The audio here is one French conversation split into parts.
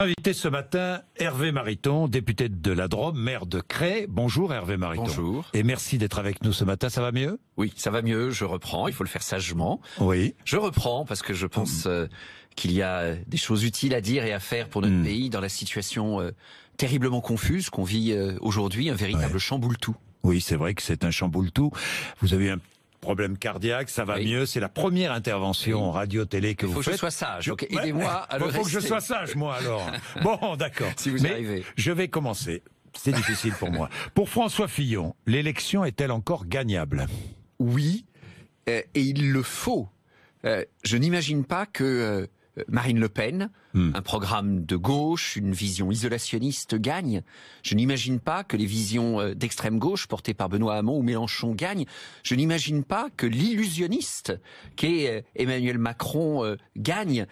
Invité ce matin, Hervé Mariton, député de la Drôme, maire de Cré. Bonjour Hervé Mariton. Bonjour. Et merci d'être avec nous ce matin. Ça va mieux Oui, ça va mieux. Je reprends. Il faut le faire sagement. Oui. Je reprends parce que je pense mm. euh, qu'il y a des choses utiles à dire et à faire pour notre mm. pays dans la situation euh, terriblement confuse qu'on vit euh, aujourd'hui, un véritable ouais. Oui, c'est vrai que c'est un chamboule Vous avez un problème cardiaque, ça va mieux. C'est la première intervention radio-télé que vous faites. Il faut que je sois sage. Aidez-moi à le Il faut que je sois sage, moi, alors. bon, d'accord. Si vous arrivez. Je vais commencer. C'est difficile pour moi. Pour François Fillon, l'élection est-elle encore gagnable Oui, euh, et il le faut. Euh, je n'imagine pas que euh, Marine Le Pen Hmm. Un programme de gauche, une vision isolationniste gagne. Je n'imagine pas que les visions euh, d'extrême gauche portées par Benoît Hamon ou Mélenchon gagnent. Je n'imagine pas que l'illusionniste qu'est euh, Emmanuel Macron euh, gagne.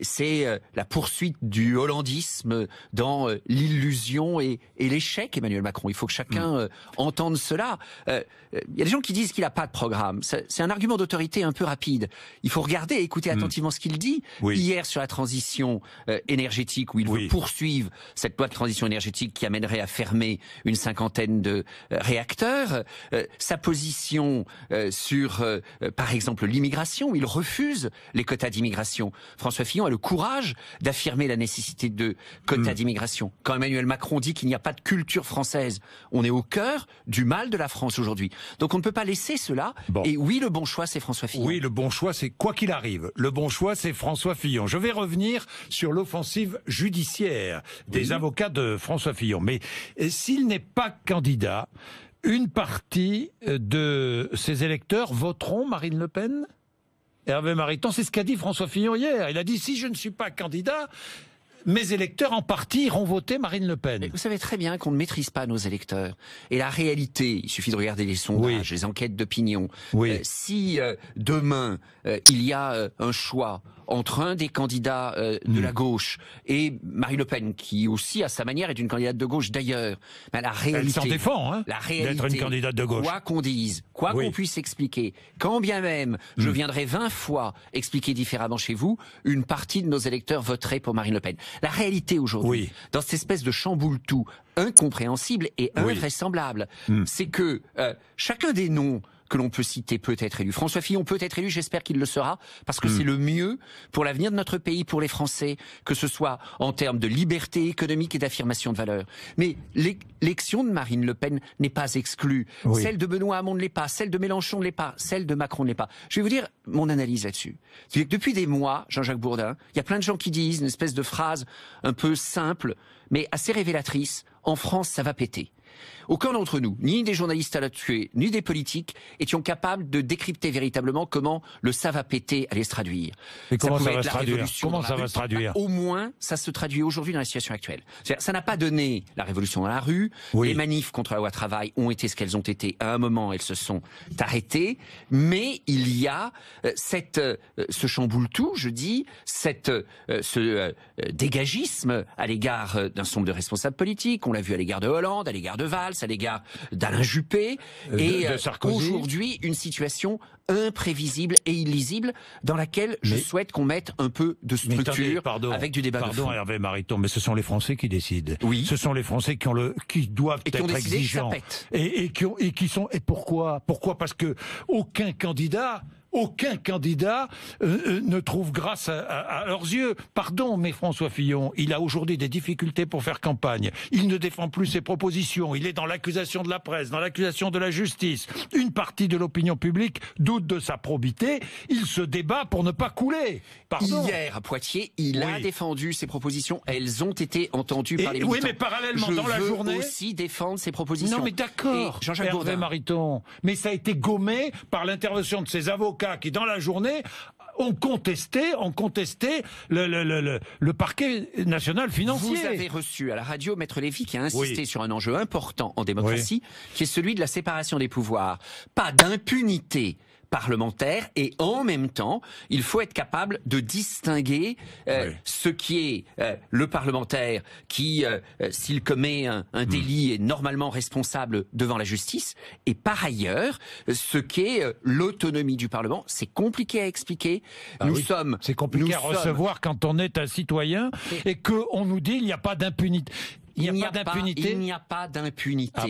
C'est la poursuite du hollandisme dans l'illusion et, l'échec, Emmanuel Macron. Il faut que chacun hmm. entende cela. Il y a des gens qui disent qu'il n'a pas de programme. C'est un argument d'autorité un peu rapide. Il faut regarder, écouter attentivement hmm. ce qu'il dit. Hier, sur la transition, euh, énergétique, où il veut poursuivre cette loi de transition énergétique qui amènerait à fermer une cinquantaine de euh, réacteurs. Euh, sa position sur, par exemple, l'immigration, il refuse les quotas d'immigration. François Fillon a le courage d'affirmer la nécessité de quotas hmm. d'immigration. Quand Emmanuel Macron dit qu'il n'y a pas de culture française, on est au cœur du mal de la France aujourd'hui. Donc on ne peut pas laisser cela. Et oui, le bon choix, c'est François Fillon. Oui, le bon choix, c'est quoi qu'il arrive. Le bon choix, c'est François Fillon. Je vais revenir sur l'offensive judiciaire des avocats de François Fillon. Mais euh, s'il n'est pas candidat, une partie euh, de ses électeurs voteront Marine Le Pen Hervé Mariton, c'est ce qu'a dit François Fillon hier. Il a dit si je ne suis pas candidat, mes électeurs en partie iront voter Marine Le Pen. vous savez très bien qu'on ne maîtrise pas nos électeurs. Et la réalité, il suffit de regarder les sondages, les enquêtes d'opinion. Euh, si euh, demain euh, il y a un choix entre un des candidats de mm. la gauche et Marine Le Pen, qui aussi à sa manière est une candidate de gauche d'ailleurs, ben, la réalité, elle s'en défend, hein, la réalité, d'être une candidate de gauche. Quoi qu'on dise, quoi qu'on puisse expliquer, quand bien même je mm. viendrai 20 fois expliquer différemment chez vous, une partie de nos électeurs voterait pour Marine Le Pen la réalité aujourd'hui, dans cette espèce de chamboule-tout incompréhensible et invraisemblable, hmm. c'est que euh, chacun des noms que l'on peut citer peut-être élu. François Fillon peut être élu, j'espère qu'il le sera, parce que c'est hmm. le mieux pour l'avenir de notre pays, pour les Français, que ce soit en termes de liberté économique et d'affirmation de valeur. Mais l'élection de Marine Le Pen n'est pas exclue. Celle de Benoît Hamon ne l'est pas, celle de Mélenchon ne l'est pas, celle de Macron ne l'est pas. Je vais vous dire mon analyse là-dessus. depuis des mois, Jean-Jacques Bourdin, il y a plein de gens qui disent une espèce de phrase un peu simple, mais assez révélatrice. En France, ça va péter. Aucun d'entre nous, ni des journalistes à la tuer, ni des politiques, étions capables de décrypter véritablement comment le ça va péter allait se traduire. comment ça, va, se traduire, comment ça Au moins, ça se traduit aujourd'hui dans la situation actuelle. Ça n'a pas donné la révolution dans la rue. Les manifs contre la loi travail ont été ce qu'elles ont été. À un moment, elles se sont arrêtées, mais il y a euh, cette, euh, ce chamboule-tout, je dis, cette, euh, ce dégagisme à l'égard d'un sombre de responsables politiques. On l'a vu à l'égard de Hollande, à l'égard de Valls, à l'égard d'Alain Juppé, euh, et euh, aujourd'hui une situation imprévisible et illisible dans laquelle je souhaite qu'on mette un peu de structure avec du débat pardon, de Hervé Mariton, mais ce sont les Français qui décident. Oui. Ce sont les Français qui le, qui doivent être exigeants Et, qui sont et pourquoi Pourquoi Parce que aucun candidat aucun candidat euh, euh, ne trouve grâce à, leurs yeux. Pardon, mais François Fillon, il a aujourd'hui des difficultés pour faire campagne. Il ne défend plus ses propositions. Il est dans l'accusation de la presse, dans l'accusation de la justice. Une partie de l'opinion publique doute de sa probité. Il se débat pour ne pas couler. Hier, à Poitiers, il a défendu ses propositions. Elles ont été entendues par les militants. Oui, mais parallèlement, dans la journée... aussi défendre ses propositions. Non, mais d'accord, Jean-Jacques Mariton. Mais ça a été gommé par l'intervention de ses avocats qui, dans la journée, ont contesté, ont contesté le, parquet national financier. Vous avez reçu à la radio Maître Lévy qui a insisté sur un enjeu important en démocratie, qui est celui de la séparation des pouvoirs. Pas d'impunité parlementaire et en même temps, il faut être capable de distinguer euh, ce qui est euh, le parlementaire qui, euh, s'il commet un, hmm. délit, est normalement responsable devant la justice, et par ailleurs, ce qu'est l'autonomie du Parlement. C'est compliqué à expliquer. Ah nous sommes... C'est compliqué à recevoir quand on est un citoyen et qu'on nous dit il n'y a pas d'impunité. Il n'y a, pas d'impunité. Il n'y a pas d'impunité.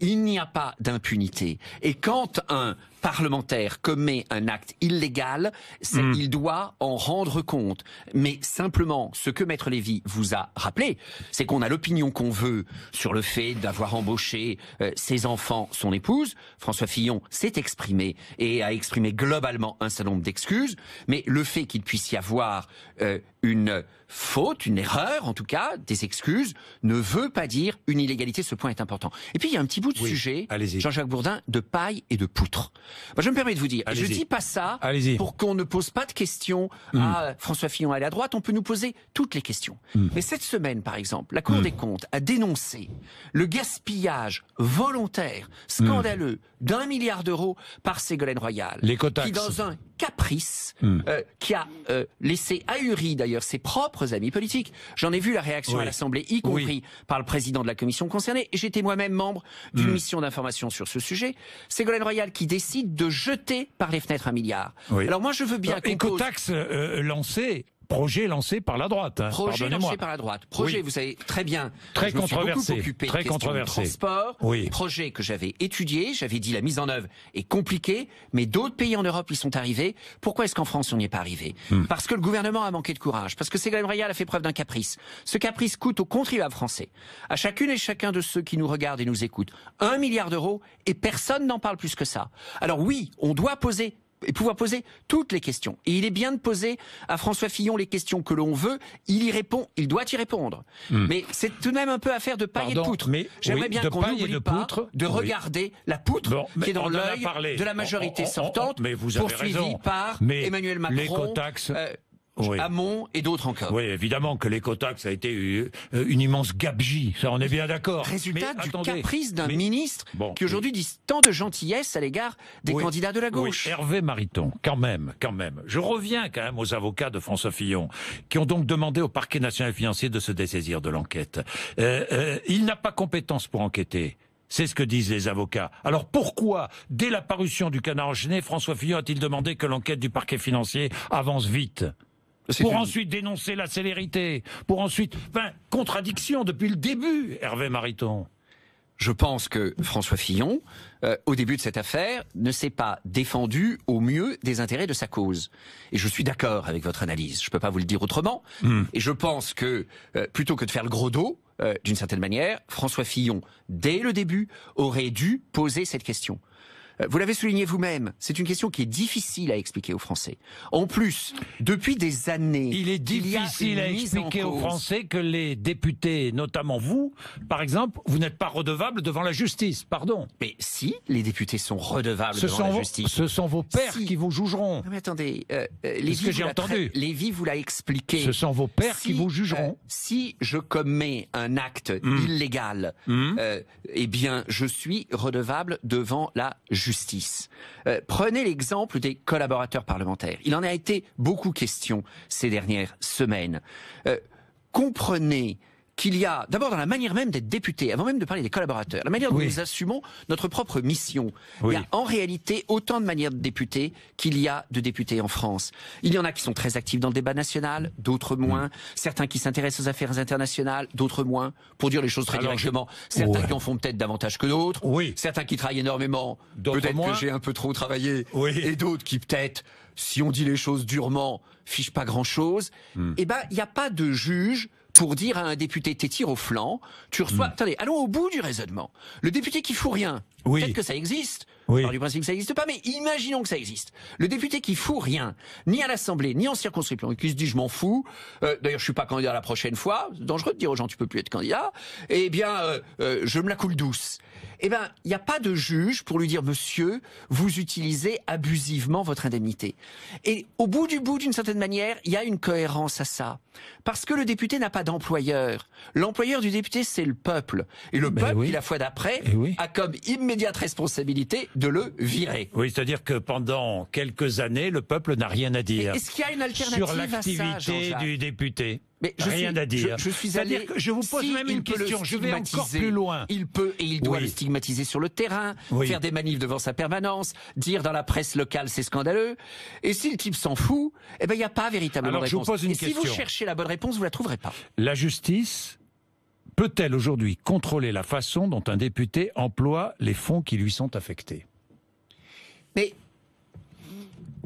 il n'y a pas d'impunité. Ah et quand un parlementaire commet un acte illégal, c'est hmm. il doit en rendre compte. Mais simplement, ce que Maître Lévy vous a rappelé, c'est qu'on a l'opinion qu'on veut sur le fait d'avoir embauché euh, ses enfants, son épouse. François Fillon s'est exprimé et a exprimé globalement un certain nombre d'excuses, mais le fait qu'il puisse y avoir euh, une faute, une erreur en tout cas, des excuses, ne veut pas dire une illégalité. Ce point est important. Et puis il y a un petit bout de allez sujet, Jean-Jacques Bourdin, de paille et de poutre je me permets de vous dire, je dis pas ça pour qu'on ne pose pas de questions hmm. à François Fillon à la droite. On peut nous poser toutes les questions. Hmm. Mais cette semaine, par exemple, la Cour hmm. des comptes a dénoncé le gaspillage volontaire, scandaleux, d'un milliard d'euros par Ségolène Royal. Les qui, dans un caprice, euh, qui a euh, laissé ahuri d'ailleurs ses propres amis politiques. J'en ai vu la réaction à l'Assemblée, y compris par le président de la commission concernée. J'étais moi-même membre d'une mission d'information sur ce sujet. Ségolène Royal qui décide de jeter par les fenêtres un milliard. Alors moi, je veux bien. Écotaxe euh, euh, taxe euh, lancée projet lancé par la droite. Hein, projet lancé par la droite. Projet, vous savez très bien. Très controversé. très controversé. Transport. Projet que j'avais étudié. J'avais dit la mise en œuvre est compliquée, mais d'autres pays en Europe y sont arrivés. Pourquoi est-ce qu'en France on n'y est pas arrivé hmm. Parce que le gouvernement a manqué de courage. Parce que Ségolène Royal a fait preuve d'un caprice. Ce caprice coûte aux contribuables français, à chacune et chacun de ceux qui nous regardent et nous écoutent, un milliard d'euros et personne n'en parle plus que ça. Alors oui, on doit poser et pouvoir poser toutes les questions. Et il est bien de poser à François Fillon les questions que l'on veut. Il y répond, il doit y répondre. Hmm. Mais c'est tout de même un peu affaire de paille et de poutre. j'aimerais bien qu'on n'oublie de poutre, de regarder la poutre qui est dans l'œil de la majorité sortante, poursuivie par Emmanuel Macron. Les euh, oui. et d'autres encore. Oui, évidemment que l'écotaxe a été euh, une, immense gabegie, ça on est bien d'accord. Résultat du caprice d'un ministre qui aujourd'hui dit tant de gentillesse à l'égard des candidats de la gauche. Hervé Mariton, quand même, quand même. Je reviens quand même aux avocats de François Fillon, qui ont donc demandé au parquet national financier de se désaisir de l'enquête. Euh, euh, il n'a pas compétence pour enquêter. C'est ce que disent les avocats. Alors pourquoi, dès la parution du canard enchaîné, François Fillon a-t-il demandé que l'enquête du parquet financier avance vite pour ensuite dénoncer la célérité, pour ensuite... Enfin, contradiction depuis le début, Hervé Mariton. Je pense que François Fillon, euh, au début de cette affaire, ne s'est pas défendu au mieux des intérêts de sa cause. Et je suis d'accord avec votre analyse, je ne peux pas vous le dire autrement. Hmm. Et je pense que, euh, plutôt que de faire le gros dos, euh, d'une certaine manière, François Fillon, dès le début, aurait dû poser cette question. Euh, vous l'avez souligné vous-même, c'est une question qui est difficile à expliquer aux Français. En plus, depuis des années... Il est difficile à expliquer aux Français que les députés, notamment vous, par exemple, vous n'êtes pas redevable devant la justice, pardon. Mais si, les députés sont redevables devant la justice. Ce sont vos pères qui vous jugeront. mais attendez, euh, euh, Lévi, que j'ai entendu. Lévi vous l'a expliqué. Ce sont vos pères qui vous jugeront. si je commets un acte hmm. illégal, hmm. eh bien, je suis redevable devant la justice justice. Euh, prenez l'exemple des collaborateurs parlementaires. Il en a été beaucoup question ces dernières semaines. Euh, comprenez qu'il y a, d'abord dans la manière même d'être député, avant même de parler des collaborateurs, la manière dont nous assumons notre propre mission. Il y a en réalité autant de manières de député qu'il y a de députés en France. Il y en a qui sont très actifs dans le débat national, d'autres moins. Mm. Certains qui s'intéressent aux affaires internationales, d'autres moins. Pour dire les choses très directement, certains qui en font peut-être davantage que d'autres. Oui. Certains qui travaillent énormément, peut-être que j'ai un peu trop travaillé. Et d'autres qui peut-être, si on dit les choses durement, fichent pas grand-chose. Mm. Eh ben, il n'y a pas de juge pour dire à un député t'es tir au flanc, tu reçois. Hmm. Attendez, allons au bout du raisonnement. Le député qui fout rien, peut-être que ça existe. Oui. du principe que ça n'existe pas, mais imaginons que ça existe. Le député qui fout rien, ni à l'Assemblée, ni en circonscription, qui se dit je m'en fous. Euh, d'ailleurs, je suis pas candidat la prochaine fois. Dangereux de dire aux gens tu peux plus être candidat. Eh bien, euh, euh, je me la coule douce eh ben, il n'y a pas de juge pour lui dire, monsieur, vous utilisez abusivement votre indemnité. Et au bout du bout, d'une certaine manière, il y a une cohérence à ça. Parce que le député n'a pas d'employeur. L'employeur du député, c'est le peuple. Et le eh peuple, la fois d'après, eh a comme immédiate responsabilité de le virer. Eh oui, c'est-à-dire que pendant quelques années, le peuple n'a rien à dire. Est-ce qu'il y a une alternative sur l'activité du député mais je Rien à dire. Je, suis allé, que je vous pose même une question. Je vais encore plus loin. Il peut et il doit le stigmatiser sur le terrain, faire des manifs devant sa permanence, dire dans la presse locale c'est scandaleux. Et si le type s'en fout, eh ben il n'y a pas véritablement de réponse. et si vous cherchez la bonne réponse, vous la trouverez pas. La justice peut-elle aujourd'hui contrôler la façon dont un député emploie les fonds qui lui sont affectés Mais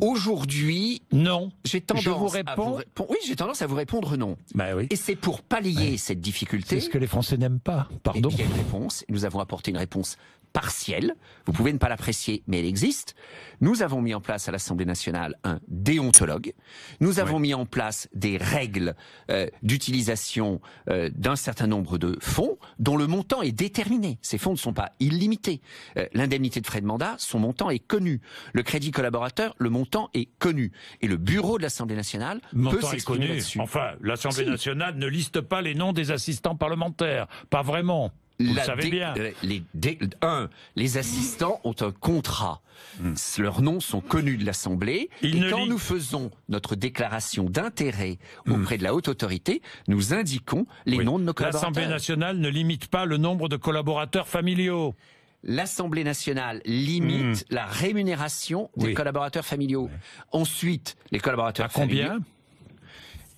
Aujourd'hui, non. J'ai tendance vous À vous répondre. Oui, j'ai tendance à vous répondre non. Bah et c'est pour pallier cette difficulté. est ce que les Français n'aiment pas. Pardon. y une réponse. Nous avons apporté une réponse Partiel. vous pouvez ne pas l'apprécier, mais elle existe. Nous avons mis en place à l'Assemblée nationale un déontologue, nous avons mis en place des règles euh, d'utilisation euh, d'un certain nombre de fonds dont le montant est déterminé. Ces fonds ne sont pas illimités. Euh, l'indemnité de frais de mandat, son montant est connu. Le crédit collaborateur, le montant est connu. Et le bureau de l'Assemblée nationale peut s'exprimer dessus Enfin, l'Assemblée nationale ne liste pas les noms des assistants parlementaires. Pas vraiment. Vous savez bien. Euh, les, les, un, les assistants ont un contrat. Hmm. Leurs noms sont connus de l'Assemblée. Et quand nous faisons notre déclaration d'intérêt hmm. auprès de la haute autorité, nous indiquons les noms de nos collaborateurs. L'Assemblée nationale ne limite pas le nombre de collaborateurs familiaux l'Assemblée nationale limite hmm. la rémunération des collaborateurs familiaux. Ensuite, les collaborateurs à combien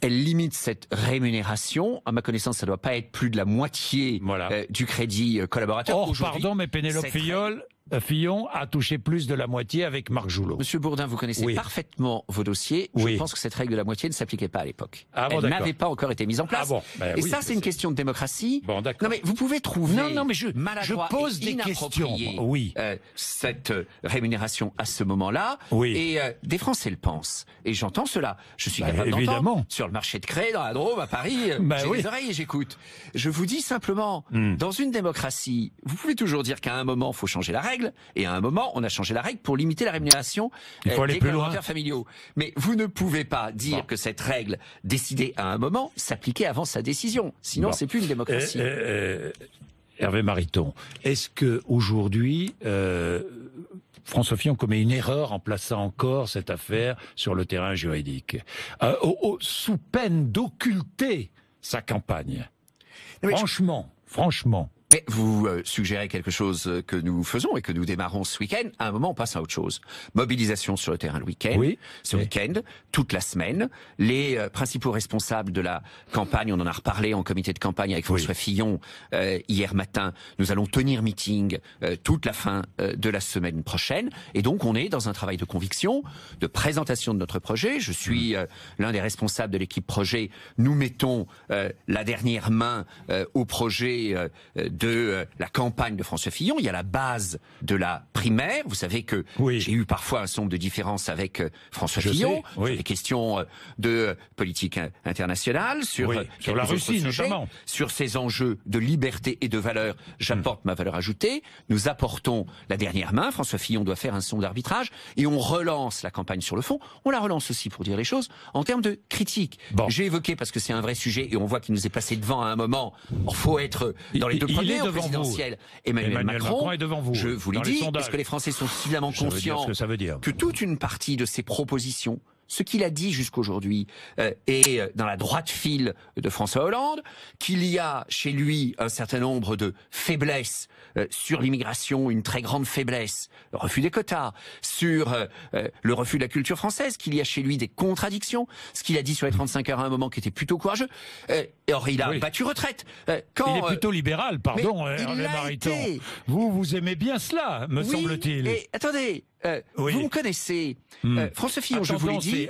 elle limite cette rémunération. À ma connaissance, ça doit pas être plus de la moitié euh, du crédit euh, collaborateur. Oh, pardon, mais Pénélope Fillol, euh, Fillon a touché plus de la moitié avec Marc Joulot. Monsieur Bourdin, vous connaissez parfaitement vos dossiers. Je pense que cette règle de la moitié ne s'appliquait pas à l'époque. Ah Elle n'avait pas encore été mise en place. Ah ben et ça, c'est une question de démocratie. non, mais vous pouvez trouver. Non, non, mais je, pose des questions. Oui. Euh, cette euh, rémunération à ce moment-là. Oui. Et des Français le pensent. Et j'entends cela. Je suis évidemment capable d'entendre. Sur le marché de Cré, dans la Drôme, à Paris, ben j'ai les oreilles et j'écoute. Je vous dis simplement, hmm. dans une démocratie, vous pouvez toujours dire qu'à un moment, il faut changer la règle. Et à un moment, on a changé la règle pour limiter la rémunération euh, des plus familiaux. Mais vous ne pouvez pas dire que cette règle décidée à un moment s'appliquait avant sa décision. Sinon, c'est plus une démocratie. Euh, euh, Hervé Mariton, est-ce que aujourd'hui François Fillon commet une erreur en plaçant encore cette affaire sur le terrain juridique, sous peine d'occulter sa campagne. franchement, franchement. Mais vous euh, suggérez quelque chose euh, que nous faisons et que nous démarrons ce week-end. À un moment, on passe à autre chose. Mobilisation sur le terrain le week-end, oui. ce week-end, toute la semaine. Les euh, principaux responsables de la campagne, on en a reparlé en comité de campagne avec François Fillon hier matin. Nous allons tenir meeting toute la fin de la semaine prochaine. Et donc, on est dans un travail de conviction, de présentation de notre projet. Je suis mm. l'un des responsables de l'équipe projet. Nous mettons la dernière main au projet de de euh, la campagne de François Fillon, il y a la base de la primaire. Vous savez que j'ai eu parfois un son de différence avec euh, François Fillon, sur les questions euh, de politique internationale, sur, sur la Russie notamment, sur ces enjeux de liberté et de valeur. J'apporte hmm. ma valeur ajoutée. Nous apportons la dernière main. François Fillon doit faire un son d'arbitrage et on relance la campagne sur le fond. On la relance aussi pour dire les choses en termes de critique. J'ai évoqué parce que c'est un vrai sujet et on voit qu'il nous est passé devant à un moment. Il faut être dans les deux premiers. Il est présidentiel. Emmanuel, Macron, est devant vous. Je vous l'ai dit. Est-ce que les Français sont suffisamment conscients que, que toute une partie de ces propositions ce qu'il a dit jusqu'aujourd'hui est euh, euh, dans la droite file de François Hollande, qu'il y a chez lui un certain nombre de faiblesses euh, sur l'immigration, une très grande faiblesse, le refus des quotas, sur le refus de la culture française, qu'il y a chez lui des contradictions, ce qu'il a dit sur les 35 heures à un moment qui était plutôt courageux. or, il a battu retraite. quand, il est plutôt libéral, pardon, Mariton. Vous, vous aimez bien cela, me semble-t-il. Attendez, euh, vous me connaissez. Euh, hmm. François Fillon, je vous l'ai dit.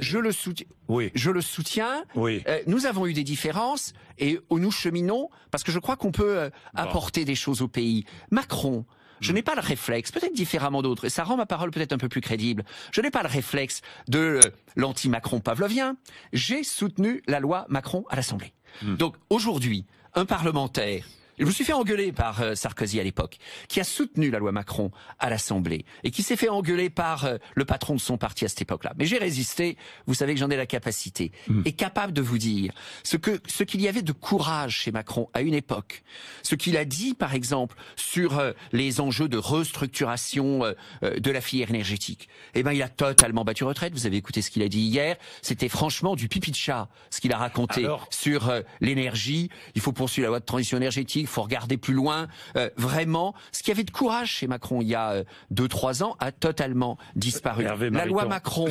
Je le soutiens. Oui. Je le soutiens. Oui. Euh, nous avons eu des différences et nous cheminons parce que je crois qu'on peut apporter des choses au pays. Macron. Je hmm. n'ai pas le réflexe, peut-être différemment d'autres, et ça rend ma parole peut-être un peu plus crédible. Je n'ai pas le réflexe de l'anti-Macron pavlovien. J'ai soutenu la loi Macron à l'Assemblée. Hmm. Donc aujourd'hui, un parlementaire je me suis fait engueuler par euh, Sarkozy à l'époque, qui a soutenu la loi Macron à l'Assemblée et qui s'est fait engueuler par euh, le patron de son parti à cette époque-là. Mais j'ai résisté. Vous savez que j'en ai la capacité mmh. et capable de vous dire ce que ce qu'il y avait de courage chez Macron à une époque, ce qu'il a dit par exemple sur euh, les enjeux de restructuration de la filière énergétique. Eh ben, il a totalement battu retraite. Vous avez écouté ce qu'il a dit hier. C'était franchement du pipi de chat ce qu'il a raconté sur l'énergie. Il faut poursuivre la loi de transition énergétique il faut regarder plus loin. Euh, vraiment, ce qu'il y avait de courage chez Macron il y a 2 euh, deux trois ans a totalement disparu. Euh, la loi Macron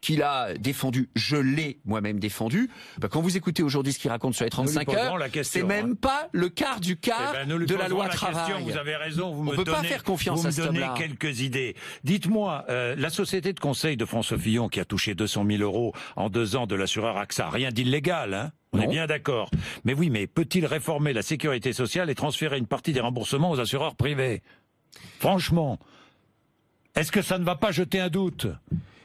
qu'il a défendue, je l'ai moi-même défendue. Bah, quand vous écoutez aujourd'hui ce qu'il raconte sur les 35 heures, c'est même hein. pas le quart du quart eh ben, de la loi travail. vous avez raison. Vous On me peut pas faire confiance vous à me donnez quelques idées. Dites-moi, la société de conseil de François Fillon qui a touché 200 000 euros en deux ans de l'assureur AXA, rien d'illégal, hein on est bien d'accord. Mais oui, mais peut-il réformer la sécurité sociale et transférer une partie des remboursements aux assureurs privés Franchement, est-ce que ça ne va pas jeter un doute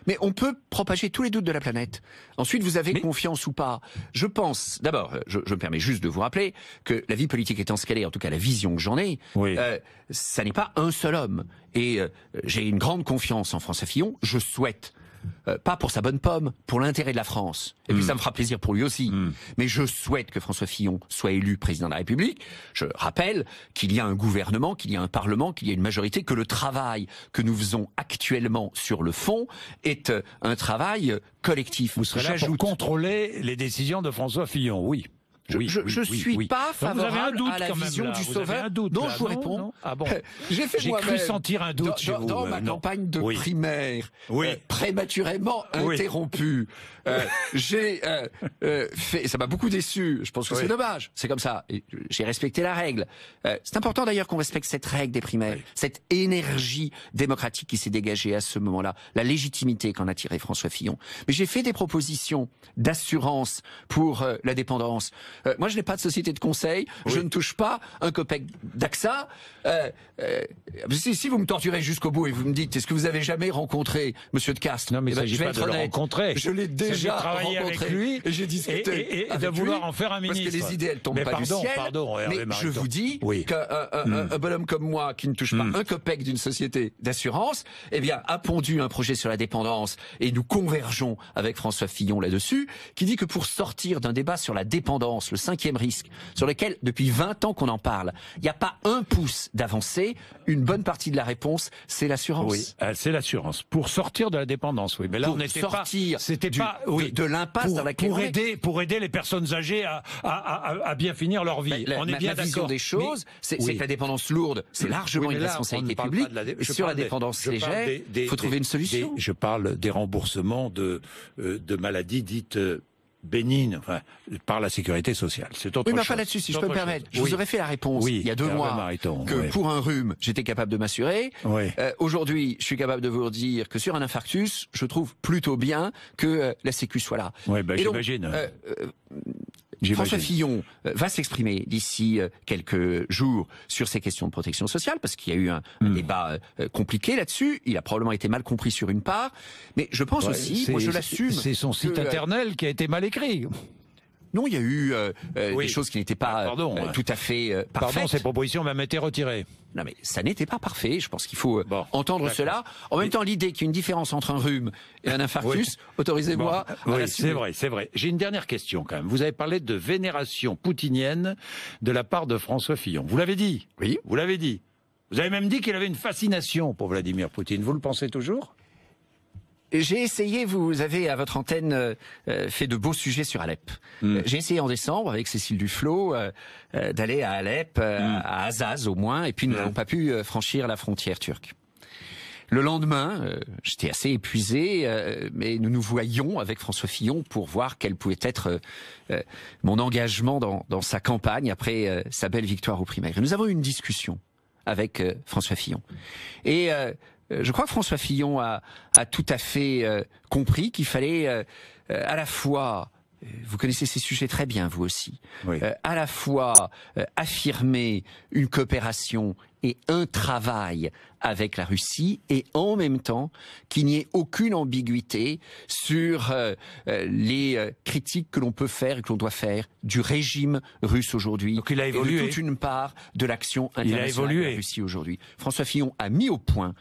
mais on peut propager tous les doutes de la planète. Ensuite, vous avez confiance ou pas Je pense, d'abord, euh, je, me permets juste de vous rappeler que la vie politique étant ce qu'elle est, en tout cas la vision que j'en ai, euh, ça n'est pas un seul homme. Et euh, j'ai une grande confiance en François Fillon. Je souhaite euh, pas pour sa bonne pomme, pour l'intérêt de la France. Et puis hmm. ça me fera plaisir pour lui aussi. Hmm. Mais je souhaite que François Fillon soit élu président de la République. Je rappelle qu'il y a un gouvernement, qu'il y a un parlement, qu'il y a une majorité, que le travail que nous faisons actuellement sur le fond est euh, un travail euh, collectif. Vous serez là pour contrôler les décisions de François Fillon, oui. Je, je, je suis pas favorable un doute à la quand vision même, du vous sauveur. Avez un doute, non, je vous réponds. ah bon. J'ai fait cru sentir un doute dans, chez vous, dans ma euh, campagne de primaire, euh, prématurément interrompue. Euh, j'ai euh, euh, fait, ça m'a beaucoup déçu. Je pense que c'est dommage. C'est comme ça. J'ai respecté la règle. c'est important d'ailleurs qu'on respecte cette règle des primaires, cette énergie démocratique qui s'est dégagée à ce moment-là, la légitimité qu'en a tiré François Fillon. Mais j'ai fait des propositions d'assurance pour la dépendance. moi, je n'ai pas de société de conseil. Je ne touche pas un copec d'AXA. Si, si, vous me torturez jusqu'au bout et vous me dites, est-ce que vous avez jamais rencontré Monsieur de Castres Non, mais eh ben, je de le rencontrer. l'ai j'ai travaillé avec lui et j'ai discuté et, de vouloir en faire un ministre. Parce que les idées, elles tombent pas du ciel. Pardon, euh, mais je vous dis qu'un hmm. bonhomme comme moi, qui ne touche pas hmm. un copec d'une société d'assurance, eh bien, a pondu un projet sur la dépendance et nous convergeons avec François Fillon là-dessus, qui dit que pour sortir d'un débat sur la dépendance, le cinquième risque, sur lequel depuis 20 ans qu'on en parle, il n'y a pas un pouce d'avancée, une bonne partie de la réponse, c'est l'assurance. Oui, euh, c'est l'assurance. Pour sortir de la dépendance, oui. Mais là, on n'était pas, c'était pas oui. de, l'impasse dans laquelle pour aider pour aider les personnes âgées à, à, à, à bien finir leur vie. on est bien d'accord des choses, c'est la dépendance lourde, c'est largement une responsabilité publique. sur la dépendance légère, il faut trouver une solution. je parle des remboursements de euh, de maladies dites euh, bénigne enfin, par la sécurité sociale. C'est autre oui, mais pas là-dessus, si je peux me permettre, je vous aurais fait la réponse il y a deux ah, mois que pour un rhume, j'étais capable de m'assurer. Euh, aujourd'hui, je suis capable de vous dire que sur un infarctus, je trouve plutôt bien que euh, la Sécu soit là. Oui, ben j'imagine. Euh, François Fillon euh, va s'exprimer d'ici euh, quelques jours sur ces questions de protection sociale, parce qu'il y a eu un, hmm. débat euh, compliqué là-dessus. Il a probablement été mal compris sur une part, mais je pense aussi, moi je l'assume. C'est son site interne qui a été mal écrit. Non, il y a eu euh, euh, des choses qui n'étaient pas ah, euh, tout à fait parfaites. Pardon, ces propositions m'ont été retirées. Non, mais ça n'était pas parfait. Je pense qu'il faut entendre cela. En même temps, l'idée qu'il y a une différence entre un rhume et un infarctus, autorisez-moi. oui, c'est vrai, c'est vrai. J'ai une dernière question quand même. Vous avez parlé de vénération poutinienne de la part de François Fillon. Vous l'avez dit. Oui. Vous l'avez dit. Vous avez même dit qu'il avait une fascination pour Vladimir Poutine. Vous le pensez toujours j'ai essayé, vous avez à votre antenne euh, euh, fait de beaux sujets sur Alep. Mm. Euh, j'ai essayé en décembre avec Cécile Duflot d'aller à Alep, mm. à Azaz au moins, et puis nous n'avons pas pu franchir la frontière turque. Le lendemain, j'étais assez épuisé, mais nous nous voyions avec François Fillon pour voir quel pouvait être mon engagement dans, dans, sa campagne après sa belle victoire au primaire. nous avons eu une discussion avec François Fillon. Et euh, je crois que François Fillon a, a tout à fait euh, compris qu'il fallait euh, à la fois vous connaissez ces sujets très bien, vous aussi. à la fois affirmer une coopération et un travail avec la Russie, et en même temps qu'il n'y ait aucune ambiguïté sur les critiques que l'on peut faire et que l'on doit faire du régime russe aujourd'hui. Donc il a évolué. Et de toute une part de l'action internationale de la Russie aujourd'hui. François Fillon a mis au point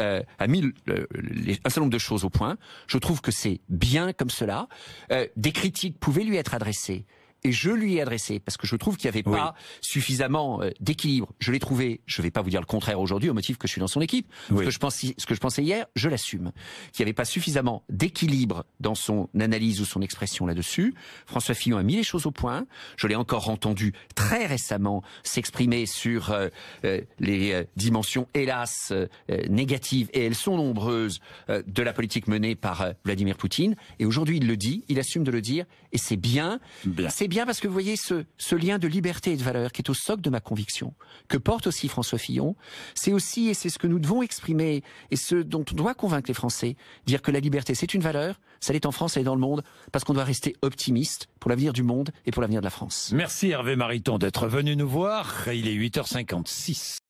euh, a mis un certain nombre de choses au point. Je trouve que c'est bien comme cela. Euh, des critiques pouvaient lui être adressées et je lui ai adressé parce que je trouve qu'il n'y avait pas suffisamment euh, d'équilibre. Je l'ai trouvé, je ne vais pas vous dire le contraire aujourd'hui au motif que je suis dans son équipe. Ce, que je pensais, ce que je pensais hier, je l'assume. Qu'il n'y avait pas suffisamment d'équilibre dans son analyse ou son expression là-dessus. François Fillon a mis les choses au point. Je l'ai encore entendu très récemment s'exprimer sur euh, euh, les dimensions, hélas, négatives, et elles sont nombreuses, de la politique menée par Vladimir Poutine. Et aujourd'hui, il le dit, il assume de le dire, et c'est bien. Eh bien parce que vous voyez ce, ce lien de liberté et de valeur qui est au socle de ma conviction, que porte aussi François Fillon. C'est aussi, et c'est ce que nous devons exprimer, et ce dont on doit convaincre les Français, dire que la liberté c'est une valeur, ça l'est en France, ça l'est dans le monde, parce qu'on doit rester optimiste pour l'avenir du monde et pour l'avenir de la France. Merci Hervé Mariton d'être venu nous voir. Il est 8h56.